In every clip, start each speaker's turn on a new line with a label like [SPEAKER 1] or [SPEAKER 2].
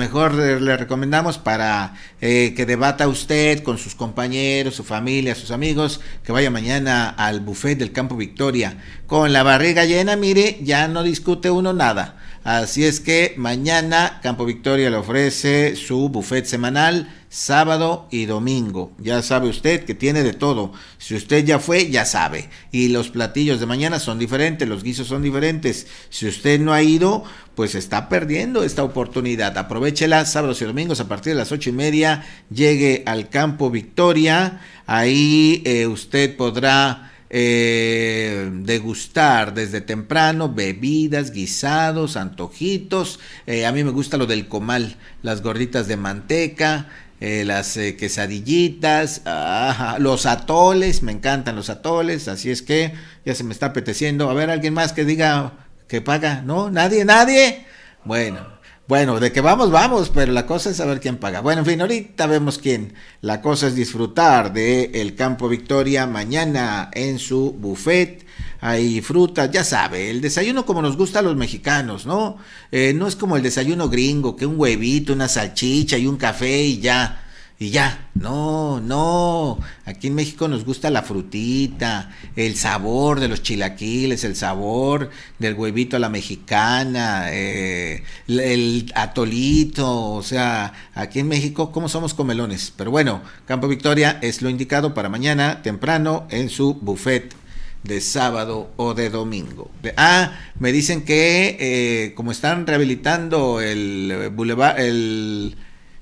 [SPEAKER 1] mejor le recomendamos para eh, que debata usted con sus compañeros, su familia, sus amigos, que vaya mañana al buffet del Campo Victoria. Con la barriga llena, mire, ya no discute uno nada. Así es que mañana Campo Victoria le ofrece su buffet semanal sábado y domingo. Ya sabe usted que tiene de todo. Si usted ya fue, ya sabe. Y los platillos de mañana son diferentes, los guisos son diferentes. Si usted no ha ido, pues está perdiendo esta oportunidad. Aprovechela sábados y domingos a partir de las ocho y media. Llegue al campo Victoria. Ahí eh, usted podrá... Eh, degustar desde temprano bebidas, guisados, antojitos. Eh, a mí me gusta lo del comal, las gorditas de manteca, eh, las eh, quesadillitas, ah, los atoles, me encantan los atoles, así es que ya se me está apeteciendo. A ver, alguien más que diga que paga, ¿no? Nadie, nadie. Bueno. Bueno, de que vamos, vamos, pero la cosa es saber quién paga. Bueno, en fin, ahorita vemos quién. La cosa es disfrutar de el Campo Victoria mañana en su buffet hay frutas, ya sabe, el desayuno como nos gusta a los mexicanos, ¿no? Eh, no es como el desayuno gringo, que un huevito, una salchicha y un café y ya y ya. No, no. Aquí en México nos gusta la frutita, el sabor de los chilaquiles, el sabor del huevito a la mexicana, eh, el atolito. O sea, aquí en México, ¿cómo somos comelones? Pero bueno, Campo Victoria es lo indicado para mañana temprano en su buffet de sábado o de domingo. Ah, me dicen que eh, como están rehabilitando el eh, bulevar, el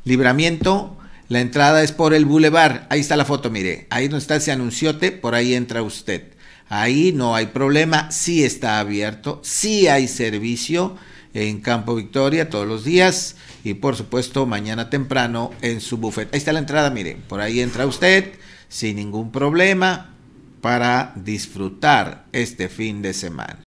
[SPEAKER 1] libramiento, la entrada es por el bulevar. Ahí está la foto, mire. Ahí donde está ese anunciote, por ahí entra usted. Ahí no hay problema, sí está abierto, sí hay servicio en Campo Victoria todos los días y por supuesto mañana temprano en su buffet. Ahí está la entrada, mire, por ahí entra usted sin ningún problema para disfrutar este fin de semana.